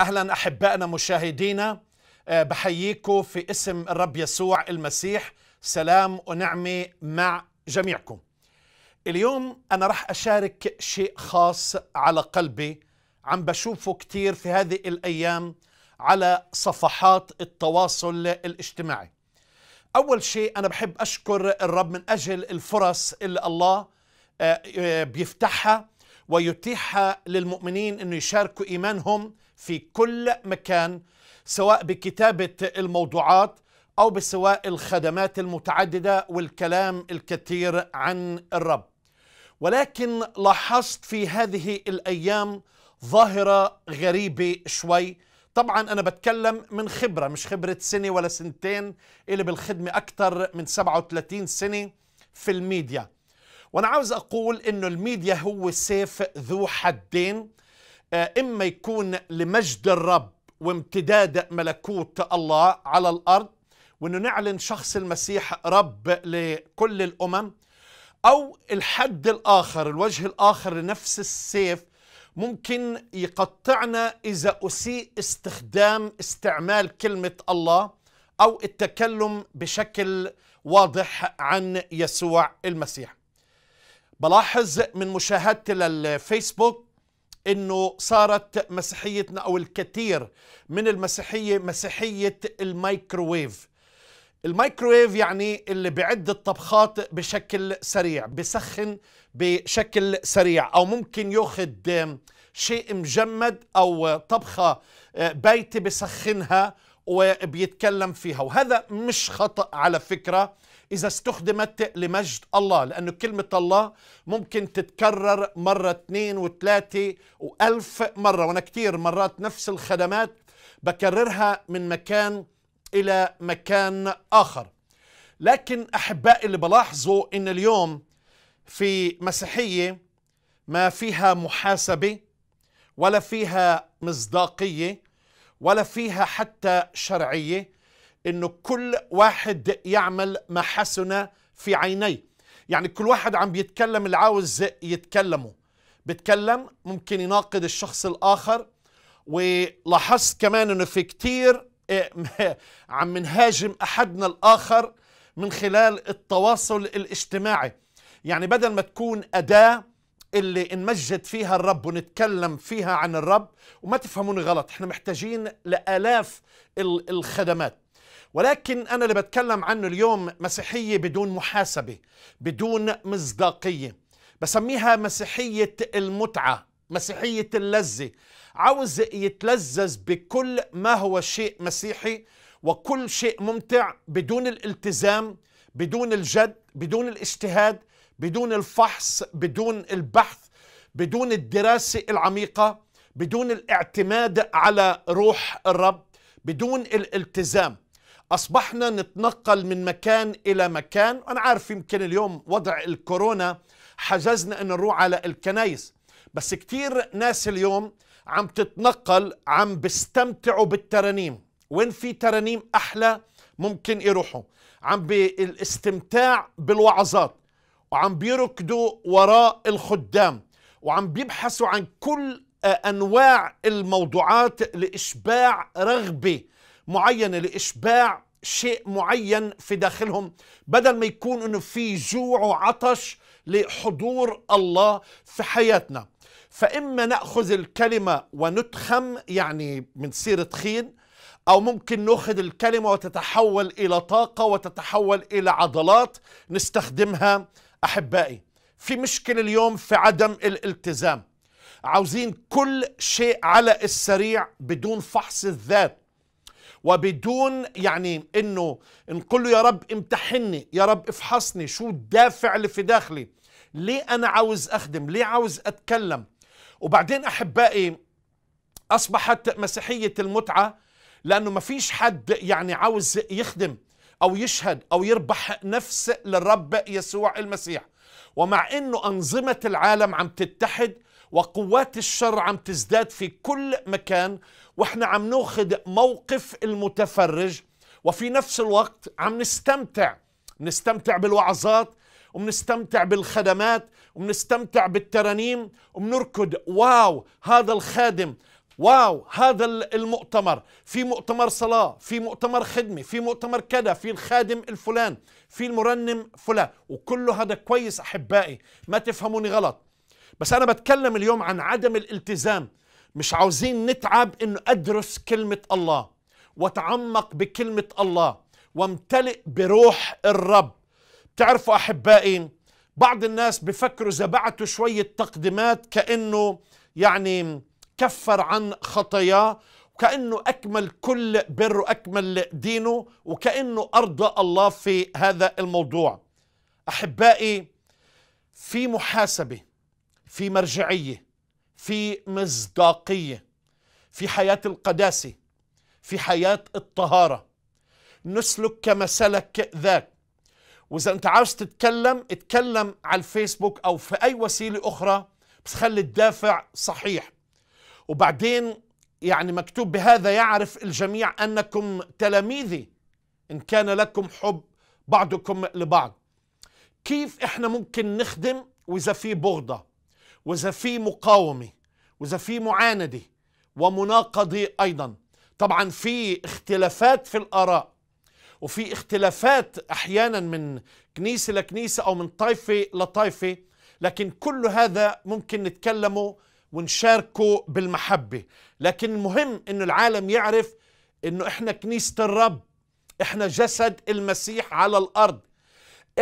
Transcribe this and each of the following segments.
اهلا احبائنا مشاهدينا آه، بحييكم في اسم الرب يسوع المسيح سلام ونعمه مع جميعكم. اليوم انا راح اشارك شيء خاص على قلبي عم بشوفه كثير في هذه الايام على صفحات التواصل الاجتماعي. اول شيء انا بحب اشكر الرب من اجل الفرص اللي الله آه، آه، بيفتحها ويتيحها للمؤمنين انه يشاركوا ايمانهم في كل مكان سواء بكتابة الموضوعات أو بسواء الخدمات المتعددة والكلام الكثير عن الرب ولكن لاحظت في هذه الأيام ظاهرة غريبة شوي طبعا أنا بتكلم من خبرة مش خبرة سنة ولا سنتين اللي بالخدمة أكثر من 37 سنة في الميديا وأنا عاوز أقول إنه الميديا هو سيف ذو حدين آه، إما يكون لمجد الرب وامتداد ملكوت الله على الأرض وأنه نعلن شخص المسيح رب لكل الأمم أو الحد الآخر الوجه الآخر لنفس السيف ممكن يقطعنا إذا أسيء استخدام استعمال كلمة الله أو التكلم بشكل واضح عن يسوع المسيح بلاحظ من مشاهدتي للفيسبوك انه صارت مسيحيتنا او الكثير من المسيحيه مسيحيه الميكروويف الميكروويف يعني اللي بيعد الطبخات بشكل سريع بسخن بشكل سريع او ممكن ياخذ شيء مجمد او طبخه آه، بيتي بسخنها وبيتكلم فيها وهذا مش خطا على فكره إذا استخدمت لمجد الله لأن كلمة الله ممكن تتكرر مرة اثنين وثلاثة وألف مرة وأنا كثير مرات نفس الخدمات بكررها من مكان إلى مكان آخر لكن أحبائي اللي بلاحظوا إن اليوم في مسيحية ما فيها محاسبة ولا فيها مصداقية ولا فيها حتى شرعية انه كل واحد يعمل ما حسن في عينيه يعني كل واحد عم بيتكلم اللي عاوز يتكلمه بتكلم ممكن يناقض الشخص الاخر ولاحظت كمان انه في كتير إيه، عم نهاجم احدنا الاخر من خلال التواصل الاجتماعي يعني بدل ما تكون اداه اللي نمجد فيها الرب ونتكلم فيها عن الرب وما تفهموني غلط احنا محتاجين لالاف الخدمات ولكن أنا اللي بتكلم عنه اليوم مسيحية بدون محاسبة بدون مصداقية بسميها مسيحية المتعة مسيحية اللذة عاوز يتلذذ بكل ما هو شيء مسيحي وكل شيء ممتع بدون الالتزام بدون الجد بدون الاجتهاد بدون الفحص بدون البحث بدون الدراسة العميقة بدون الاعتماد على روح الرب بدون الالتزام أصبحنا نتنقل من مكان إلى مكان أنا عارف يمكن اليوم وضع الكورونا حجزنا أن نروح على الكنايس بس كتير ناس اليوم عم تتنقل عم بيستمتعوا بالترانيم وين في ترانيم أحلى ممكن يروحوا عم بالاستمتاع بالوعظات وعم بيركضوا وراء الخدام وعم بيبحثوا عن كل أنواع الموضوعات لإشباع رغبة معينه لاشباع شيء معين في داخلهم بدل ما يكون انه في جوع وعطش لحضور الله في حياتنا فاما ناخذ الكلمه ونتخم يعني بنصير تخين او ممكن ناخذ الكلمه وتتحول الى طاقه وتتحول الى عضلات نستخدمها احبائي في مشكله اليوم في عدم الالتزام عاوزين كل شيء على السريع بدون فحص الذات وبدون يعني انه نقول له يا رب امتحني يا رب افحصني شو الدافع اللي في داخلي ليه انا عاوز اخدم ليه عاوز اتكلم وبعدين احبائي اصبحت مسيحيه المتعه لانه ما فيش حد يعني عاوز يخدم او يشهد او يربح نفس للرب يسوع المسيح ومع انه انظمه العالم عم تتحد وقوات الشر عم تزداد في كل مكان واحنا عم ناخذ موقف المتفرج وفي نفس الوقت عم نستمتع نستمتع بالوعظات وبنستمتع بالخدمات وبنستمتع بالترانيم وبنركض واو هذا الخادم واو هذا المؤتمر في مؤتمر صلاة في مؤتمر خدمة في مؤتمر كذا في الخادم الفلان في المرنم فلان وكل هذا كويس أحبائي ما تفهموني غلط بس انا بتكلم اليوم عن عدم الالتزام مش عاوزين نتعب انه ادرس كلمه الله واتعمق بكلمه الله وامتلئ بروح الرب بتعرفوا احبائي بعض الناس بفكروا اذا بعتوا شويه تقديمات كانه يعني كفر عن خطاياه وكأنه أكمل كل بر وأكمل دينه وكأنه أرضى الله في هذا الموضوع أحبائي في محاسبة في مرجعية في مصداقية في حياة القداسة في حياة الطهارة نسلك كما سلك ذاك وإذا أنت عاوز تتكلم اتكلم على الفيسبوك أو في أي وسيلة أخرى بس خلي الدافع صحيح وبعدين يعني مكتوب بهذا يعرف الجميع أنكم تلاميذي إن كان لكم حب بعضكم لبعض كيف إحنا ممكن نخدم وإذا في بغضة وإذا في مقاومة وإذا في معاندة ومناقضة أيضا طبعا في اختلافات في الآراء وفي اختلافات أحيانا من كنيسة لكنيسة أو من طائفة لطائفة لكن كل هذا ممكن نتكلمه ونشاركه بالمحبة لكن المهم أن العالم يعرف أنه إحنا كنيسة الرب إحنا جسد المسيح على الأرض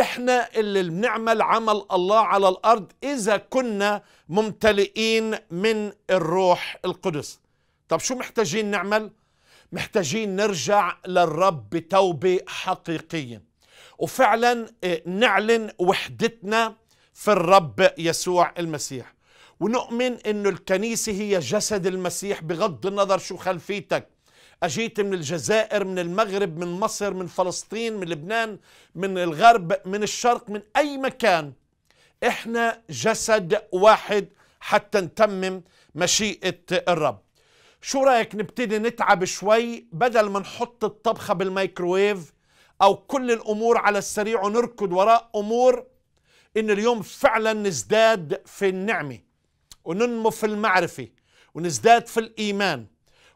احنا اللي بنعمل عمل الله على الارض اذا كنا ممتلئين من الروح القدس طب شو محتاجين نعمل محتاجين نرجع للرب بتوبه حقيقيه وفعلا آه، نعلن وحدتنا في الرب يسوع المسيح ونؤمن انه الكنيسه هي جسد المسيح بغض النظر شو خلفيتك أجيت من الجزائر من المغرب من مصر من فلسطين من لبنان من الغرب من الشرق من أي مكان إحنا جسد واحد حتى نتمم مشيئة الرب شو رأيك نبتدي نتعب شوي بدل ما نحط الطبخة بالمايكروويف أو كل الأمور على السريع ونركض وراء أمور إن اليوم فعلا نزداد في النعمة وننمو في المعرفة ونزداد في الإيمان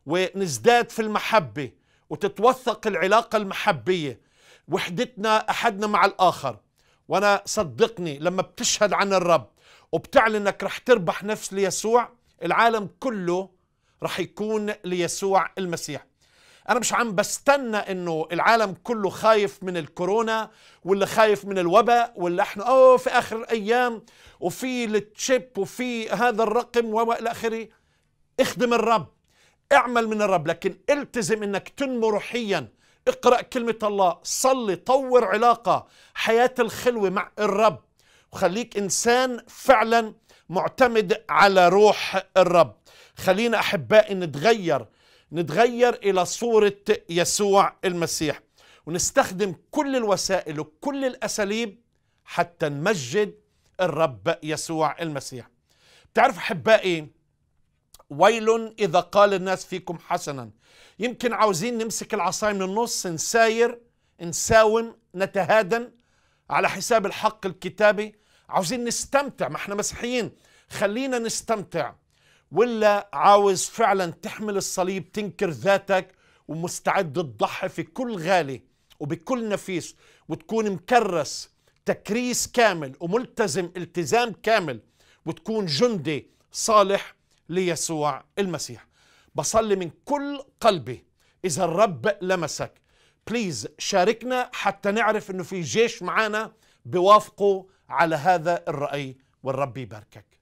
ونزداد في المحبة وتتوثق العلاقة المحبية وحدتنا أحدنا مع الآخر وأنا صدقني لما بتشهد عن الرب وبتعلن أنك رح تربح نفس ليسوع العالم كله رح يكون ليسوع المسيح أنا مش عم بستنى إنه العالم كله خايف من الكورونا ولا خايف من الوباء ولا إحنا أوه في آخر الأيام وفي التشيب وفي هذا الرقم وإلى آخره اخدم الرب اعمل من الرب لكن التزم انك تنمو روحيا اقرأ كلمة الله صلي طور علاقة حياة الخلوة مع الرب وخليك إنسان فعلا معتمد على روح الرب خلينا أحبائي نتغير نتغير إلى صورة يسوع المسيح ونستخدم كل الوسائل وكل الأساليب حتى نمجد الرب يسوع المسيح بتعرف أحبائي ويل إذا قال الناس فيكم حسنا يمكن عاوزين نمسك العصاية من النص نساير نساوم نتهادن على حساب الحق الكتابي عاوزين نستمتع ما احنا مسيحيين خلينا نستمتع ولا عاوز فعلا تحمل الصليب تنكر ذاتك ومستعد تضحي في كل غالي وبكل نفيس وتكون مكرس تكريس كامل وملتزم التزام كامل وتكون جندي صالح ليسوع المسيح بصلي من كل قلبي إذا الرب لمسك بليز شاركنا حتى نعرف إنه في جيش معانا بيوافقوا على هذا الرأي والرب يباركك